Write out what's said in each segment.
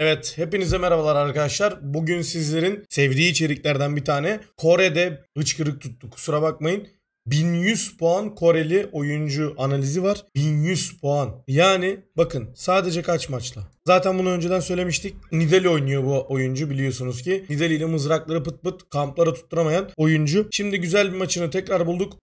Evet, hepinize merhabalar arkadaşlar. Bugün sizlerin sevdiği içeriklerden bir tane. Kore'de hıçkırık tuttu kusura bakmayın. 1100 puan Koreli oyuncu analizi var. 1100 puan. Yani bakın sadece kaç maçla? Zaten bunu önceden söylemiştik. Nidali oynuyor bu oyuncu biliyorsunuz ki. Nidali ile mızrakları pıt pıt kamplara tutturamayan oyuncu. Şimdi güzel bir maçını tekrar bulduk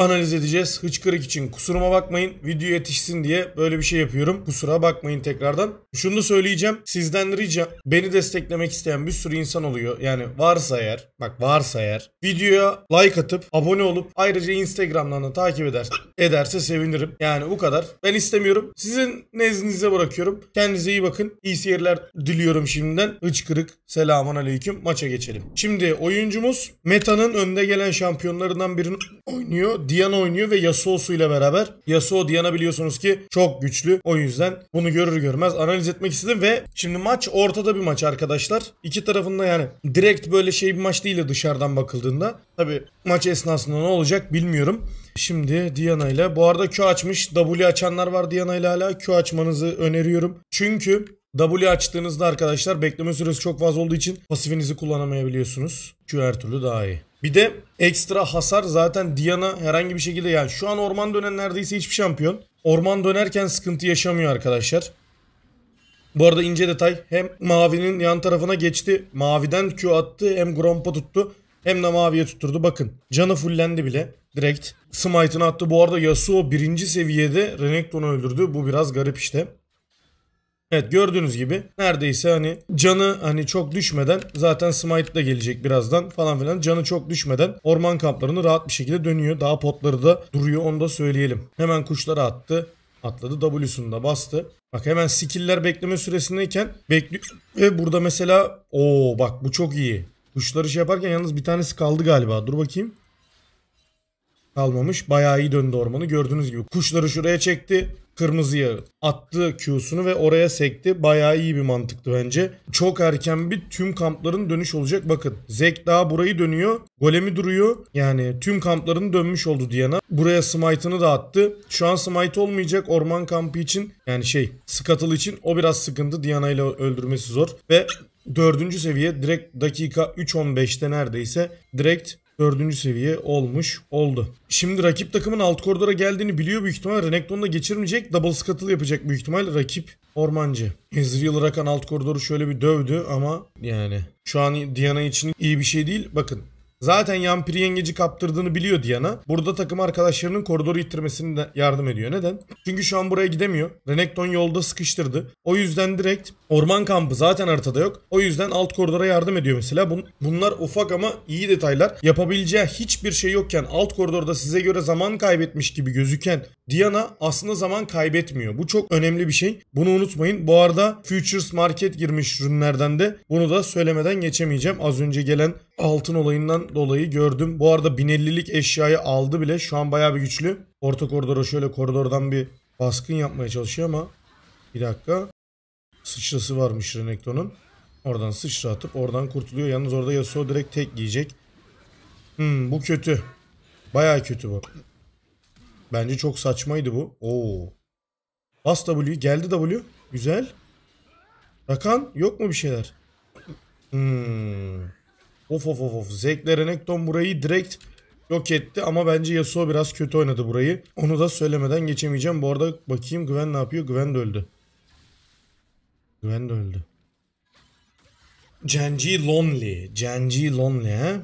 analiz edeceğiz. Hıçkırık için kusuruma bakmayın. Video yetişsin diye böyle bir şey yapıyorum. Kusura bakmayın tekrardan. Şunu da söyleyeceğim. Sizden rica beni desteklemek isteyen bir sürü insan oluyor. Yani varsa eğer bak varsa eğer videoya like atıp abone olup ayrıca Instagram'dan da takip eder ederse sevinirim. Yani bu kadar. Ben istemiyorum. Sizin nezdinize bırakıyorum. Kendinize iyi bakın. İyi seyirler diliyorum şimdiden. Hıçkırık. Selamun aleyküm. Maça geçelim. Şimdi oyuncumuz Meta'nın önde gelen şampiyonlarından birini oynuyor. Diana oynuyor ve Yasuo'su ile beraber. Yasuo Diana biliyorsunuz ki çok güçlü. O yüzden bunu görür görmez analiz etmek istedim ve şimdi maç ortada bir maç arkadaşlar. İki tarafında yani direkt böyle şey bir maç değil de dışarıdan bakıldığında. Tabi maç esnasında ne olacak bilmiyorum. Şimdi Diana ile bu arada Q açmış W açanlar var Diana ile hala Q açmanızı öneriyorum. Çünkü W açtığınızda arkadaşlar bekleme süresi çok fazla olduğu için pasifinizi kullanamayabiliyorsunuz. Q her türlü daha iyi. Bir de ekstra hasar zaten Diana herhangi bir şekilde yani şu an orman dönen neredeyse hiçbir şampiyon. Orman dönerken sıkıntı yaşamıyor arkadaşlar. Bu arada ince detay hem mavinin yan tarafına geçti. Maviden Q attı hem Grompa tuttu hem de maviye tutturdu. Bakın canı fullendi bile direkt. Smite'ını attı. Bu arada Yasuo birinci seviyede Renekton'u öldürdü. Bu biraz garip işte. Evet gördüğünüz gibi neredeyse hani canı hani çok düşmeden zaten smite da gelecek birazdan falan filan canı çok düşmeden orman kamplarını rahat bir şekilde dönüyor. Daha potları da duruyor onu da söyleyelim. Hemen kuşlara attı. Atladı W'sunu da bastı. Bak hemen skill'ler bekleme süresindeyken bekliyor. Ve burada mesela o bak bu çok iyi. Kuşları şey yaparken yalnız bir tanesi kaldı galiba. Dur bakayım kalmamış. Bayağı iyi döndü ormanı. Gördüğünüz gibi kuşları şuraya çekti. Kırmızıya attı Q'sunu ve oraya sekti. Bayağı iyi bir mantıktı bence. Çok erken bir tüm kampların dönüş olacak. Bakın Zek daha burayı dönüyor. Golemi duruyor. Yani tüm kampların dönmüş oldu Diana. Buraya smite'ını da attı. Şu an smite olmayacak orman kampı için. Yani şey Scuttle için o biraz sıkıntı. Diana ile öldürmesi zor. Ve dördüncü seviye direkt dakika 3.15'te neredeyse direkt dördüncü seviye olmuş oldu. Şimdi rakip takımın alt koridora geldiğini biliyor büyük ihtimal. Renekton da geçirmeyecek. Double scuttle yapacak büyük ihtimal rakip ormancı. Ezreal Rakan alt koridoru şöyle bir dövdü ama yani şu an Diana için iyi bir şey değil. Bakın Zaten Yampiri yengeci kaptırdığını biliyor Diana. Burada takım arkadaşlarının koridoru ittirmesini de yardım ediyor. Neden? Çünkü şu an buraya gidemiyor. Renekton yolda sıkıştırdı. O yüzden direkt orman kampı zaten haritada yok. O yüzden alt koridora yardım ediyor mesela. Bun bunlar ufak ama iyi detaylar. Yapabileceği hiçbir şey yokken alt koridorda size göre zaman kaybetmiş gibi gözüken Diana aslında zaman kaybetmiyor. Bu çok önemli bir şey. Bunu unutmayın. Bu arada Futures Market girmiş ürünlerden de bunu da söylemeden geçemeyeceğim. Az önce gelen altın olayından dolayı gördüm. Bu arada 1050'lik eşyayı aldı bile. Şu an bayağı bir güçlü. Orta koridora şöyle koridordan bir baskın yapmaya çalışıyor ama bir dakika. Sıçrası varmış Renekton'un. Oradan sıçra atıp oradan kurtuluyor. Yalnız orada Yasuo direkt tek giyecek. Hmm bu kötü. Bayağı kötü bu. Bence çok saçmaydı bu. Oo. Bas W. Geldi W. Güzel. Rakan yok mu bir şeyler? Hmm. Of of of of. Zekler Renekton burayı direkt yok etti ama bence Yasuo biraz kötü oynadı burayı. Onu da söylemeden geçemeyeceğim. Bu arada bakayım Gwen ne yapıyor? Gwen de öldü. Gwen de öldü. Genji Lonely. Genji Lonely he.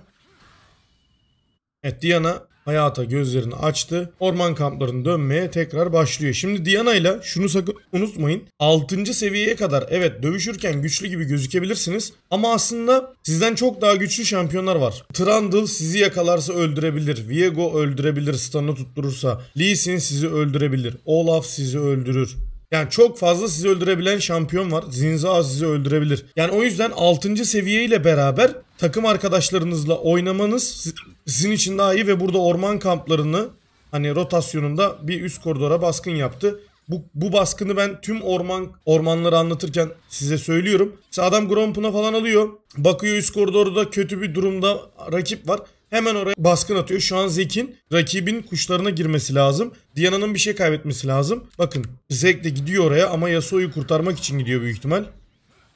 Evet Diana hayata gözlerini açtı. Orman kamplarını dönmeye tekrar başlıyor. Şimdi Diana ile şunu sakın unutmayın. 6. seviyeye kadar evet dövüşürken güçlü gibi gözükebilirsiniz ama aslında sizden çok daha güçlü şampiyonlar var. Trundle sizi yakalarsa öldürebilir. Viego öldürebilir stun'ı tutturursa. Lee Sin sizi öldürebilir. Olaf sizi öldürür. Yani çok fazla sizi öldürebilen şampiyon var. Zinza sizi öldürebilir. Yani o yüzden 6. seviye ile beraber takım arkadaşlarınızla oynamanız sizin için daha iyi ve burada orman kamplarını hani rotasyonunda bir üst koridora baskın yaptı. Bu, bu baskını ben tüm orman ormanları anlatırken size söylüyorum. Mesela adam Gromp'una falan alıyor. Bakıyor üst koridorda kötü bir durumda rakip var. Hemen oraya baskın atıyor. Şu an Zek'in rakibin kuşlarına girmesi lazım. Diana'nın bir şey kaybetmesi lazım. Bakın Zek de gidiyor oraya ama Yasuo'yu kurtarmak için gidiyor büyük ihtimal.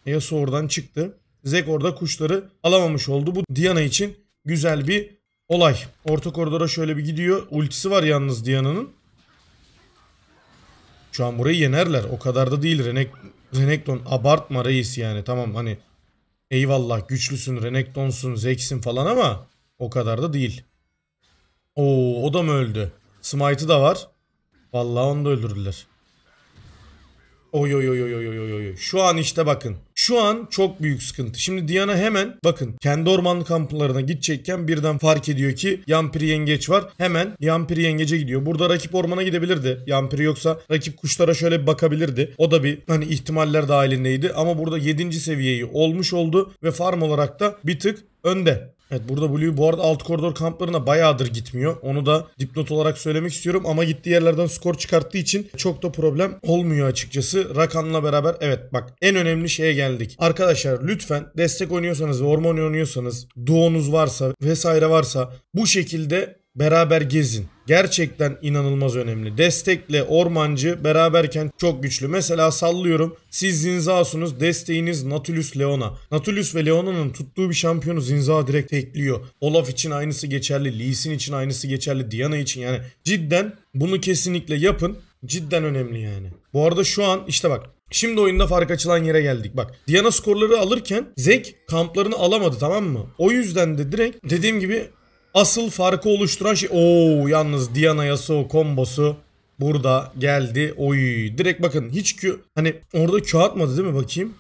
Yasuo oradan çıktı. Zek orada kuşları alamamış oldu. Bu Diana için güzel bir olay. Orta koridora şöyle bir gidiyor. Ultisi var yalnız Diana'nın. Şu an burayı yenerler. O kadar da değil. Renek Renekton abartma reis yani. Tamam hani eyvallah güçlüsün, Renekton'sun, Zeksin falan ama o kadar da değil. Oo o da mı öldü? Smite'ı da var. Vallahi onu da öldürdüler. Oy oy oy oy oy oy oy. Şu an işte bakın. Şu an çok büyük sıkıntı. Şimdi Diana hemen bakın kendi orman kamplarına gidecekken birden fark ediyor ki Yampiri yengeç var. Hemen Yampiri yengece gidiyor. Burada rakip ormana gidebilirdi. Yampiri yoksa rakip kuşlara şöyle bir bakabilirdi. O da bir hani ihtimaller dahilindeydi ama burada 7. seviyeyi olmuş oldu ve farm olarak da bir tık önde. Evet burada Blue bu arada alt koridor kamplarına bayağıdır gitmiyor. Onu da dipnot olarak söylemek istiyorum ama gittiği yerlerden skor çıkarttığı için çok da problem olmuyor açıkçası. Rakan'la beraber evet bak en önemli şeye geldik. Arkadaşlar lütfen destek oynuyorsanız ve orman oynuyorsanız duonuz varsa vesaire varsa bu şekilde beraber gezin. Gerçekten inanılmaz önemli. Destekle ormancı beraberken çok güçlü. Mesela sallıyorum siz Zinza'sunuz desteğiniz Natulus Leona. Natulus ve Leona'nın tuttuğu bir şampiyonu Zinza direkt tekliyor. Olaf için aynısı geçerli, Lee Sin için aynısı geçerli, Diana için yani. Cidden bunu kesinlikle yapın. Cidden önemli yani. Bu arada şu an işte bak Şimdi oyunda fark açılan yere geldik. Bak Diana skorları alırken Zek kamplarını alamadı tamam mı? O yüzden de direkt dediğim gibi asıl farkı oluşturan şey... o, yalnız Diana Yasuo kombosu burada geldi. Oy direkt bakın hiç Q... Hani orada Q atmadı değil mi bakayım?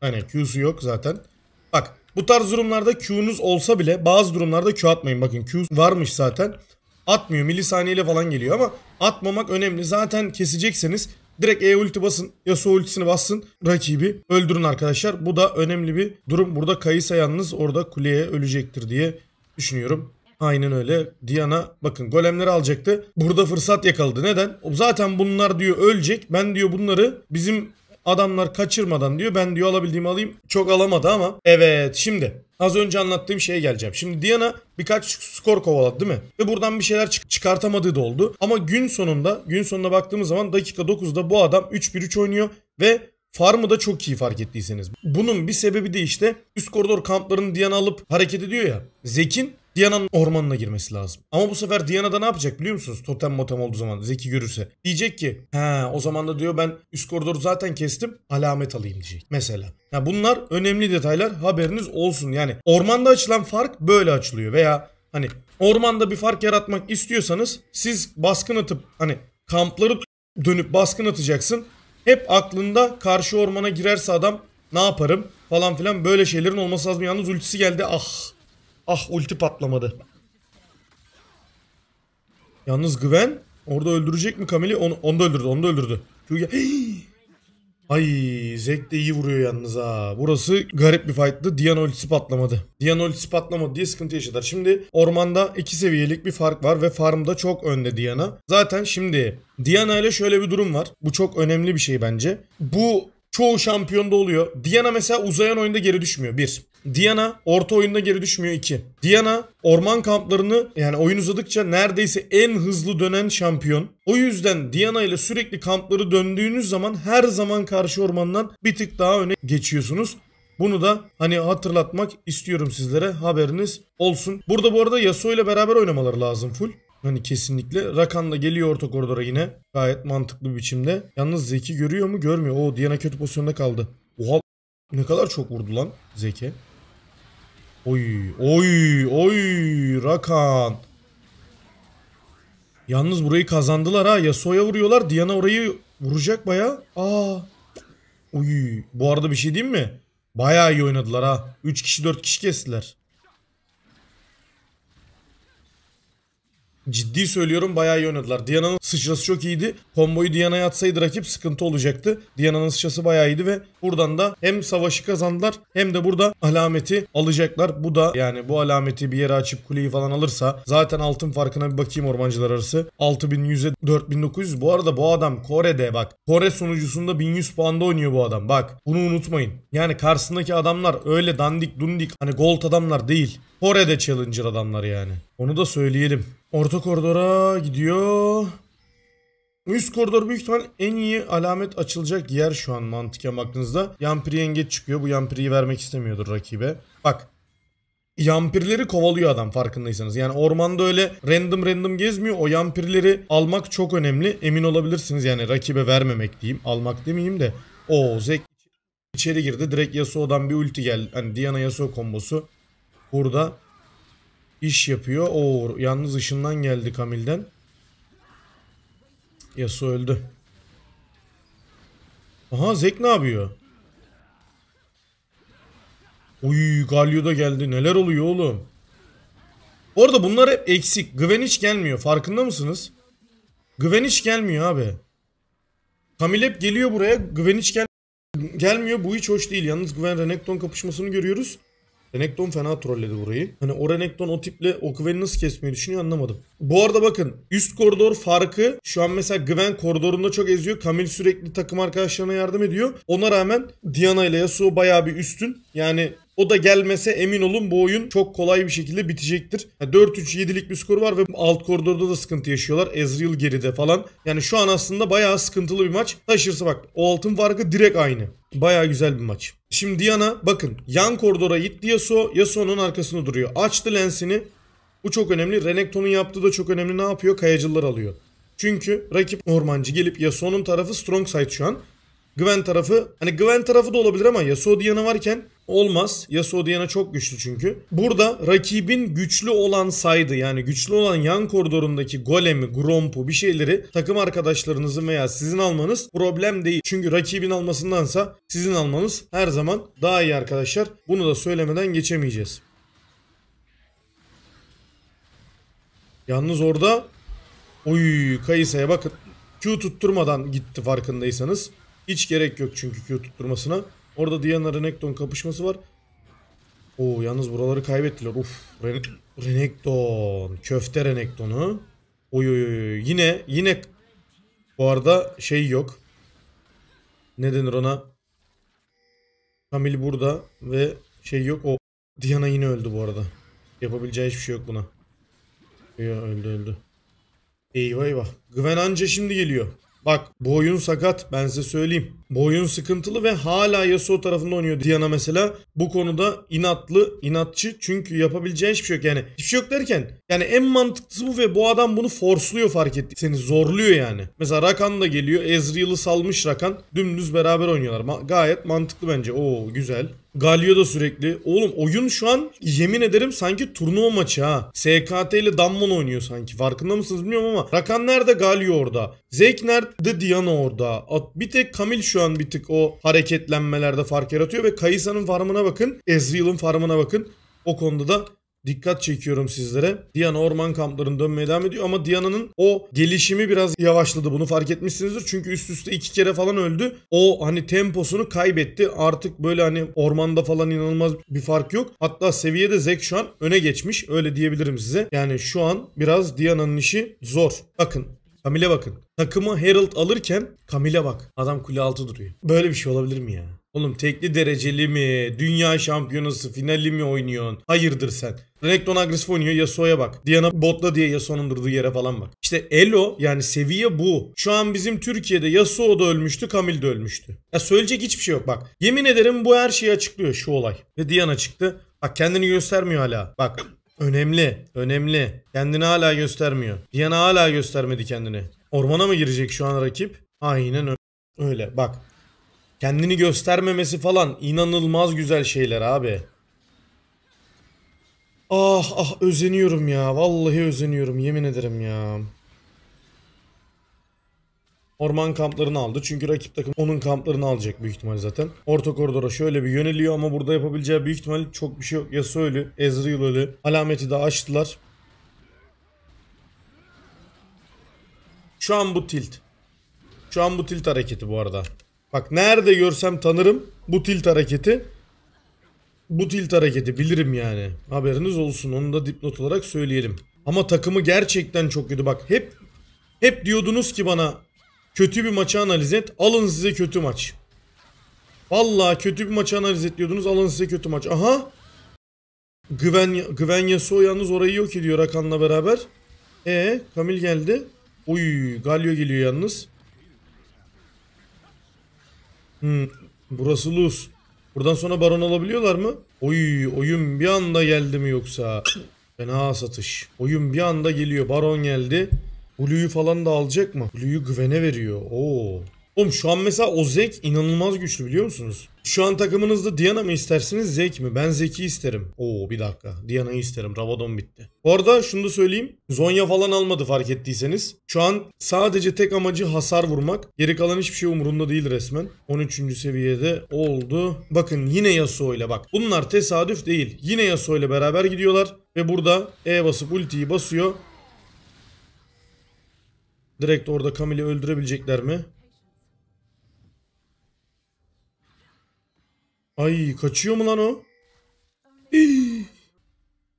Hani Q'su yok zaten. Bak bu tarz durumlarda Q'nuz olsa bile bazı durumlarda Q atmayın. Bakın Q varmış zaten. Atmıyor milisaniyeyle falan geliyor ama atmamak önemli. Zaten kesecekseniz Direkt E ulti basın. Yasuo ultisini bassın. Rakibi öldürün arkadaşlar. Bu da önemli bir durum. Burada Kayısa yalnız orada kuleye ölecektir diye düşünüyorum. Aynen öyle. Diana bakın golemleri alacaktı. Burada fırsat yakaladı. Neden? Zaten bunlar diyor ölecek. Ben diyor bunları bizim adamlar kaçırmadan diyor. Ben diyor alabildiğimi alayım. Çok alamadı ama. Evet şimdi Az önce anlattığım şeye geleceğim. Şimdi Diana birkaç skor kovaladı değil mi? Ve buradan bir şeyler çık- çıkartamadığı da oldu. Ama gün sonunda gün sonuna baktığımız zaman dakika 9'da bu adam 3-1-3 oynuyor ve Farmı da çok iyi fark ettiyseniz. Bunun bir sebebi de işte üst koridor kamplarını Diana alıp hareket ediyor ya. Zekin Diana'nın ormanına girmesi lazım. Ama bu sefer Diana da ne yapacak biliyor musunuz? Totem motem olduğu zaman Zeki görürse. Diyecek ki he o zaman da diyor ben üst koridoru zaten kestim alamet alayım diyecek mesela. Ya bunlar önemli detaylar haberiniz olsun. Yani ormanda açılan fark böyle açılıyor veya hani ormanda bir fark yaratmak istiyorsanız siz baskın atıp hani kampları dönüp baskın atacaksın. Hep aklında karşı ormana girerse adam ne yaparım falan filan böyle şeylerin olması lazım. Yalnız ultisi geldi ah Ah ulti patlamadı. Yalnız Gwen orada öldürecek mi Kamil'i? Onu, onu da öldürdü. Onu da öldürdü. Çünkü... Ay Zek de iyi vuruyor yalnız ha. Burası garip bir fight'tı. Diana ultisi patlamadı. Diana ultisi patlamadı diye sıkıntı yaşadılar. Şimdi ormanda iki seviyelik bir fark var ve farmda çok önde Diana. Zaten şimdi Diana ile şöyle bir durum var. Bu çok önemli bir şey bence. Bu çoğu şampiyonda oluyor. Diana mesela uzayan oyunda geri düşmüyor. Bir. Diana orta oyunda geri düşmüyor 2. Diana orman kamplarını yani oyun uzadıkça neredeyse en hızlı dönen şampiyon. O yüzden Diana ile sürekli kampları döndüğünüz zaman her zaman karşı ormandan bir tık daha öne geçiyorsunuz. Bunu da hani hatırlatmak istiyorum sizlere haberiniz olsun. Burada bu arada Yasuo ile beraber oynamaları lazım full. Hani kesinlikle. Rakan da geliyor orta koridora yine. Gayet mantıklı biçimde. Yalnız Zeki görüyor mu? Görmüyor. O Diana kötü pozisyonda kaldı. Oha ne kadar çok vurdu lan Zeki. Oy oy oy Rakan. Yalnız burayı kazandılar ha. Yasuo'ya vuruyorlar. Diana orayı vuracak baya. Aa. Oy. Bu arada bir şey diyeyim mi? Baya iyi oynadılar ha. 3 kişi 4 kişi kestiler. Ciddi söylüyorum bayağı iyi oynadılar. Diana'nın sıçrası çok iyiydi. Komboyu Diana'ya atsaydı rakip sıkıntı olacaktı. Diana'nın sıçrası bayağı iyiydi ve buradan da hem savaşı kazandılar hem de burada alameti alacaklar. Bu da yani bu alameti bir yere açıp kuleyi falan alırsa zaten altın farkına bir bakayım ormancılar arası. 6100'e 4900. Bu arada bu adam Kore'de bak. Kore sunucusunda 1100 puanda oynuyor bu adam. Bak bunu unutmayın. Yani karşısındaki adamlar öyle dandik dundik hani gold adamlar değil. Kore'de challenger adamlar yani. Onu da söyleyelim. Orta koridora gidiyor. Üst koridor büyük ihtimal en iyi alamet açılacak yer şu an mantıken baktığınızda. Yampiri yengeç çıkıyor. Bu yampiriyi vermek istemiyordur rakibe. Bak yampirleri kovalıyor adam farkındaysanız. Yani ormanda öyle random random gezmiyor. O yampirleri almak çok önemli. Emin olabilirsiniz yani rakibe vermemek diyeyim. Almak demeyeyim de. O Zek içeri girdi. Direkt Yasuo'dan bir ulti geldi. Hani Diana Yasuo kombosu. Burada iş yapıyor. O yalnız ışından geldi Kamil'den. Yasuo öldü. Aha Zek ne yapıyor? Uy Galio da geldi. Neler oluyor oğlum? Orada bunlar hep eksik. Gwen hiç gelmiyor. Farkında mısınız? Gwen hiç gelmiyor abi. Kamil hep geliyor buraya. Gwen hiç gel gelmiyor. Bu hiç hoş değil. Yalnız Gwen Renekton kapışmasını görüyoruz. Renekton fena trolledi burayı. Hani o Renekton o tiple o nasıl kesmeyi düşünüyor anlamadım. Bu arada bakın üst koridor farkı şu an mesela Gwen koridorunda çok eziyor. Kamil sürekli takım arkadaşlarına yardım ediyor. Ona rağmen Diana ile Yasuo bayağı bir üstün. Yani o da gelmese emin olun bu oyun çok kolay bir şekilde bitecektir. 4-3-7'lik bir skor var ve alt koridorda da sıkıntı yaşıyorlar. Ezreal geride falan. Yani şu an aslında bayağı sıkıntılı bir maç. Taşırsa bak o altın farkı direkt aynı. Bayağı güzel bir maç. Şimdi Diana bakın yan koridora gitti Yasuo. Yasuo'nun arkasında duruyor. Açtı lensini. Bu çok önemli. Renekton'un yaptığı da çok önemli. Ne yapıyor? Kayacılar alıyor. Çünkü rakip ormancı gelip Yasuo'nun tarafı strong side şu an. Güven tarafı hani güven tarafı da olabilir ama Yasuo Diana varken olmaz. Yasuo Diana çok güçlü çünkü. Burada rakibin güçlü olan saydı yani güçlü olan yan koridorundaki golemi, grompu bir şeyleri takım arkadaşlarınızın veya sizin almanız problem değil. Çünkü rakibin almasındansa sizin almanız her zaman daha iyi arkadaşlar. Bunu da söylemeden geçemeyeceğiz. Yalnız orada Oy Kayısa'ya bakın. Q tutturmadan gitti farkındaysanız. Hiç gerek yok çünkü Q tutturmasına. Orada Diana Renekton kapışması var. Oo yalnız buraları kaybettiler. Uf Ren Renekton. Köfte Renekton'u. Oy oy oy. Yine yine bu arada şey yok. Ne denir ona? Kamil burada ve şey yok. O Diana yine öldü bu arada. Yapabileceği hiçbir şey yok buna. Ya öldü öldü. Eyvah eyvah. Gwen anca şimdi geliyor. Bak bu oyun sakat ben size söyleyeyim. Bu oyun sıkıntılı ve hala Yasuo tarafında oynuyor Diana mesela. Bu konuda inatlı, inatçı çünkü yapabileceği hiçbir şey yok. Yani hiçbir şey yok derken yani en mantıklısı bu ve bu adam bunu forsluyor fark etti. Seni zorluyor yani. Mesela Rakan da geliyor. Ezreal'ı salmış Rakan. Dümdüz beraber oynuyorlar. Ma- gayet mantıklı bence. Oo güzel. Galio da sürekli. Oğlum oyun şu an yemin ederim sanki turnuva maçı ha. SKT ile Dammon oynuyor sanki. Farkında mısınız bilmiyorum ama. Rakan nerede? Galio orada. Zek nerede? Diana orada. Bir tek Kamil şu an bir tık o hareketlenmelerde fark yaratıyor ve Kayısa'nın farmına bakın. Ezreal'ın farmına bakın. O konuda da dikkat çekiyorum sizlere. Diana orman kamplarını dönmeye devam ediyor ama Diana'nın o gelişimi biraz yavaşladı. Bunu fark etmişsinizdir. Çünkü üst üste iki kere falan öldü. O hani temposunu kaybetti. Artık böyle hani ormanda falan inanılmaz bir fark yok. Hatta seviyede Zek şu an öne geçmiş. Öyle diyebilirim size. Yani şu an biraz Diana'nın işi zor. Bakın Camille bakın. Takımı Herald alırken Camille bak. Adam kule altı duruyor. Böyle bir şey olabilir mi ya? Oğlum tekli dereceli mi? Dünya şampiyonası finali mi oynuyorsun? Hayırdır sen? Renekton agresif oynuyor Yasuo'ya bak. Diana botla diye Yasuo'nun durduğu yere falan bak. İşte Elo yani seviye bu. Şu an bizim Türkiye'de Yasuo da ölmüştü, Kamil de ölmüştü. Ya söyleyecek hiçbir şey yok bak. Yemin ederim bu her şeyi açıklıyor şu olay. Ve Diana çıktı. Bak kendini göstermiyor hala. Bak önemli, önemli. Kendini hala göstermiyor. Diana hala göstermedi kendini. Ormana mı girecek şu an rakip? Aynen öyle. Bak Kendini göstermemesi falan inanılmaz güzel şeyler abi. Ah ah özeniyorum ya. Vallahi özeniyorum yemin ederim ya. Orman kamplarını aldı. Çünkü rakip takım onun kamplarını alacak büyük ihtimal zaten. Orta koridora şöyle bir yöneliyor ama burada yapabileceği büyük ihtimal çok bir şey yok. ya ölü, Ezreal ölü. Alameti de açtılar. Şu an bu tilt. Şu an bu tilt hareketi bu arada. Bak nerede görsem tanırım bu tilt hareketi. Bu tilt hareketi bilirim yani. Haberiniz olsun onu da dipnot olarak söyleyelim. Ama takımı gerçekten çok kötü. Bak hep hep diyordunuz ki bana kötü bir maçı analiz et. Alın size kötü maç. Valla kötü bir maçı analiz et diyordunuz. Alın size kötü maç. Aha. Güven, Güven Yasuo yalnız orayı yok ediyor Rakan'la beraber. E Kamil geldi. Uy Galio geliyor yalnız. Hmm, burası Luz. Buradan sonra baron alabiliyorlar mı? Oy oyun bir anda geldi mi yoksa? Fena satış. Oyun bir anda geliyor. Baron geldi. Blue'yu falan da alacak mı? Blue'yu güvene veriyor. Oo. Oğlum şu an mesela o Zek inanılmaz güçlü biliyor musunuz? Şu an takımınızda Diana mı istersiniz Zek mi? Ben Zek'i isterim. Oo bir dakika. Diana'yı isterim. Rabadon bitti. Bu arada şunu da söyleyeyim. Zonya falan almadı fark ettiyseniz. Şu an sadece tek amacı hasar vurmak. Geri kalan hiçbir şey umurunda değil resmen. 13. seviyede oldu. Bakın yine Yasuo ile bak. Bunlar tesadüf değil. Yine Yasuo ile beraber gidiyorlar. Ve burada E basıp ultiyi basıyor. Direkt orada Kamili öldürebilecekler mi? Ay kaçıyor mu lan o? Hii.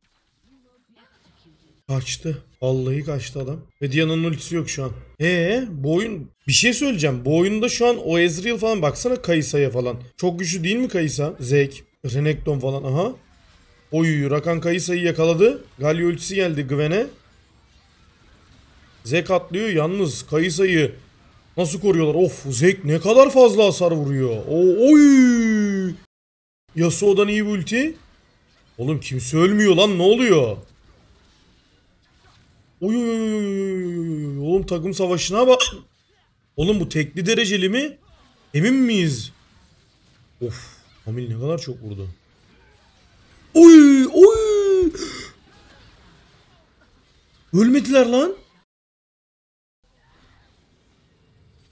Kaçtı. Vallahi kaçtı adam. Ve Diana'nın ultisi yok şu an. Ee, bu oyun bir şey söyleyeceğim. Bu oyunda şu an o Ezreal falan baksana Kayısa'ya falan. Çok güçlü değil mi Kayısa? Zek, Renekton falan aha. Oy Rakan Kayısa'yı yakaladı. Galio ultisi geldi Gwen'e. Zek atlıyor yalnız Kayısa'yı nasıl koruyorlar? Of Zek ne kadar fazla hasar vuruyor. oy! Yasuo'dan iyi bir ulti. Oğlum kimse ölmüyor lan ne oluyor? Oy oy oy oy oy oğlum takım savaşına bak. Oğlum bu tekli dereceli mi? Emin miyiz? Of Hamil ne kadar çok vurdu. Oy oy. Ölmediler lan.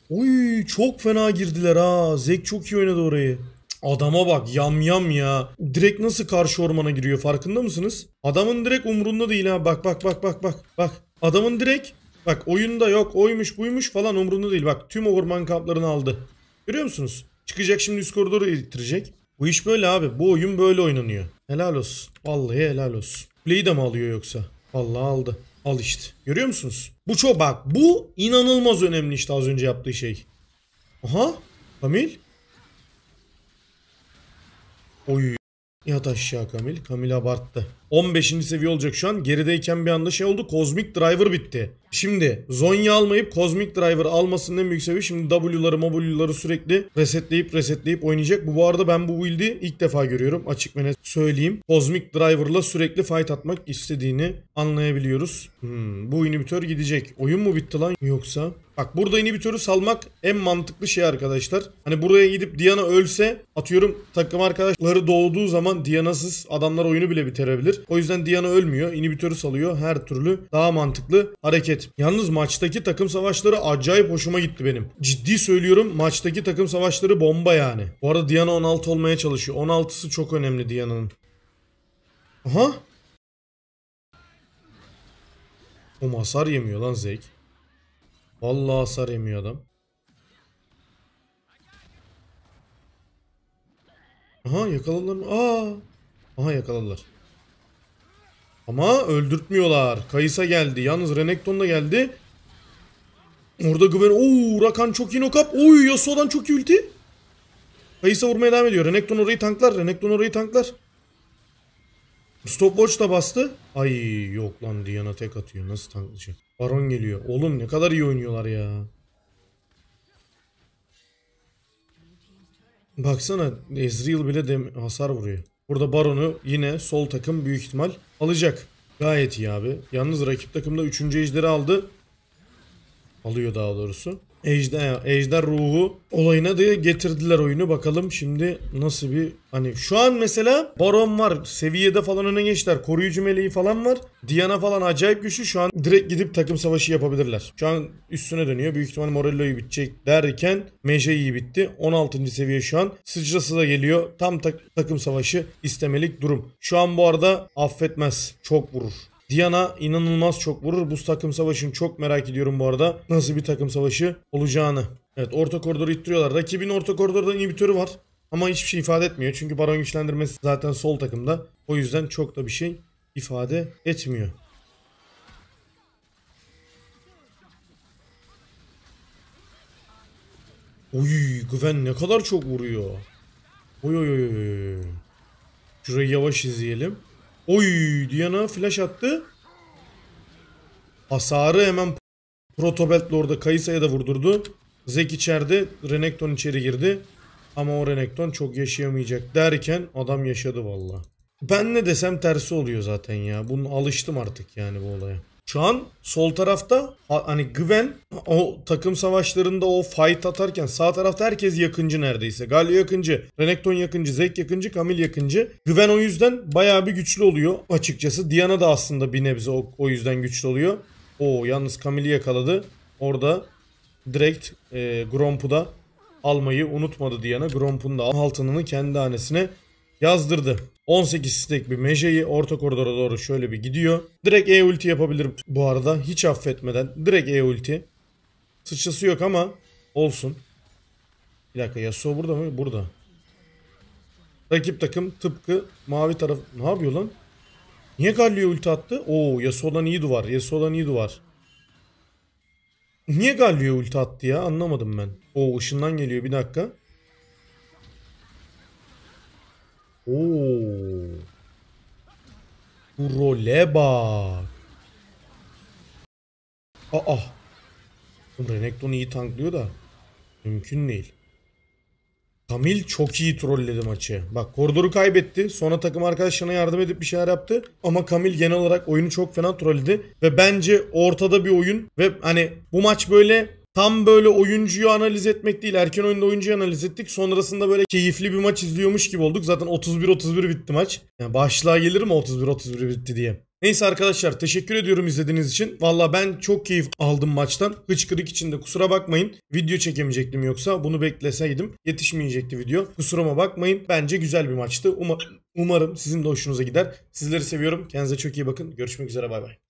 Oy çok fena girdiler ha. Zek çok iyi oynadı orayı. Adama bak yam yam ya. Direkt nasıl karşı ormana giriyor farkında mısınız? Adamın direkt umrunda değil ha. Bak bak bak bak bak. Bak adamın direkt bak oyunda yok oymuş buymuş falan umrunda değil. Bak tüm orman kamplarını aldı. Görüyor musunuz? Çıkacak şimdi üst koridoru ittirecek. Bu iş böyle abi. Bu oyun böyle oynanıyor. Helal olsun. Vallahi helal olsun. Kuleyi de mi alıyor yoksa? Vallahi aldı. Al işte. Görüyor musunuz? Bu çok bak. Bu inanılmaz önemli işte az önce yaptığı şey. Aha. Kamil. Oy. Yat aşağı Kamil. Kamil abarttı. 15. seviye olacak şu an. Gerideyken bir anda şey oldu. Cosmic Driver bitti. Şimdi Zonya almayıp Cosmic Driver almasının en büyük sebebi şimdi W'ları W'ları sürekli resetleyip resetleyip oynayacak. Bu, bu arada ben bu build'i ilk defa görüyorum açık ve söyleyeyim. Cosmic Driver'la sürekli fight atmak istediğini anlayabiliyoruz. Hmm, bu inhibitor gidecek. Oyun mu bitti lan yoksa? Bak burada inhibitörü salmak en mantıklı şey arkadaşlar. Hani buraya gidip Diana ölse atıyorum takım arkadaşları doğduğu zaman Diana'sız adamlar oyunu bile bitirebilir. O yüzden Diana ölmüyor. inhibitörü salıyor. Her türlü daha mantıklı hareket. Yalnız maçtaki takım savaşları acayip hoşuma gitti benim. Ciddi söylüyorum maçtaki takım savaşları bomba yani. Bu arada Diana 16 olmaya çalışıyor. 16'sı çok önemli Diana'nın. Aha. O hasar yemiyor lan Zek. Vallahi hasar yemiyor adam. Aha yakaladılar mı? Aa. Aha yakaladılar. Ama öldürtmüyorlar. Kayısa geldi. Yalnız Renekton da geldi. Orada Gwen. Ooo Rakan çok iyi nokap. Ooo, Yasuo'dan çok iyi ulti. Kayısa vurmaya devam ediyor. Renekton orayı tanklar. Renekton orayı tanklar. Stopwatch da bastı. Ay yok lan Diana tek atıyor. Nasıl tanklayacak? Şey, Baron geliyor. Oğlum ne kadar iyi oynuyorlar ya. Baksana Ezreal bile hasar vuruyor. Burada Baron'u yine sol takım büyük ihtimal alacak. Gayet iyi abi. Yalnız rakip takımda 3. ejderi aldı. Alıyor daha doğrusu. Ejda, Ejder ruhu olayına da getirdiler oyunu. Bakalım şimdi nasıl bir hani şu an mesela Baron var. Seviyede falan öne geçtiler. Koruyucu meleği falan var. Diana falan acayip güçlü. Şu an direkt gidip takım savaşı yapabilirler. Şu an üstüne dönüyor. Büyük ihtimal Morello'yu bitecek derken Meje iyi bitti. 16. seviye şu an. Sıcrası da geliyor. Tam tak takım savaşı istemelik durum. Şu an bu arada affetmez. Çok vurur. Diana inanılmaz çok vurur. Bu takım savaşını çok merak ediyorum bu arada. Nasıl bir takım savaşı olacağını. Evet orta koridoru ittiriyorlar. Rakibin orta koridorda inhibitörü var. Ama hiçbir şey ifade etmiyor. Çünkü baron güçlendirmesi zaten sol takımda. O yüzden çok da bir şey ifade etmiyor. Oy Gwen ne kadar çok vuruyor. Oy oy oy Şurayı yavaş izleyelim. Oy Diana flash attı. Hasarı hemen Protobelt'le orada Kayısa'ya da vurdurdu. Zek içeride. Renekton içeri girdi. Ama o Renekton çok yaşayamayacak derken adam yaşadı valla. Ben ne desem tersi oluyor zaten ya. Bunun alıştım artık yani bu olaya. Şu sol tarafta hani Gwen o takım savaşlarında o fight atarken sağ tarafta herkes yakıncı neredeyse. Galio yakıncı, Renekton yakıncı, Zek yakıncı, Kamil yakıncı. Gwen o yüzden bayağı bir güçlü oluyor açıkçası. Diana da aslında bir nebze o, o yüzden güçlü oluyor. O yalnız Kamil'i yakaladı. Orada direkt e, Gromp'u da almayı unutmadı Diana. Gromp'un da altınını kendi hanesine yazdırdı. 18 stack bir mejeyi orta koridora doğru şöyle bir gidiyor. Direkt E ulti yapabilirim bu arada. Hiç affetmeden. Direkt E ulti. Sıçrası yok ama olsun. Bir dakika Yasuo burada mı? Burada. Rakip takım tıpkı mavi taraf... Ne yapıyor lan? Niye Galio'ya ulti attı? Oo Yasuo'dan iyi duvar. Yasuo'dan iyi duvar. Niye Galio'ya ulti attı ya? Anlamadım ben. Oo ışından geliyor bir dakika. Oo. Bu role bak. Aa. Renekton iyi tanklıyor da. Mümkün değil. Kamil çok iyi trolledi maçı. Bak koridoru kaybetti. Sonra takım arkadaşlarına yardım edip bir şeyler yaptı. Ama Kamil genel olarak oyunu çok fena trolledi. Ve bence ortada bir oyun. Ve hani bu maç böyle tam böyle oyuncuyu analiz etmek değil. Erken oyunda oyuncuyu analiz ettik. Sonrasında böyle keyifli bir maç izliyormuş gibi olduk. Zaten 31-31 bitti maç. Yani başlığa gelir mi 31-31 bitti diye. Neyse arkadaşlar teşekkür ediyorum izlediğiniz için. Valla ben çok keyif aldım maçtan. Hıçkırık içinde kusura bakmayın. Video çekemeyecektim yoksa bunu bekleseydim yetişmeyecekti video. Kusuruma bakmayın. Bence güzel bir maçtı. Umarım, umarım sizin de hoşunuza gider. Sizleri seviyorum. Kendinize çok iyi bakın. Görüşmek üzere bay bay.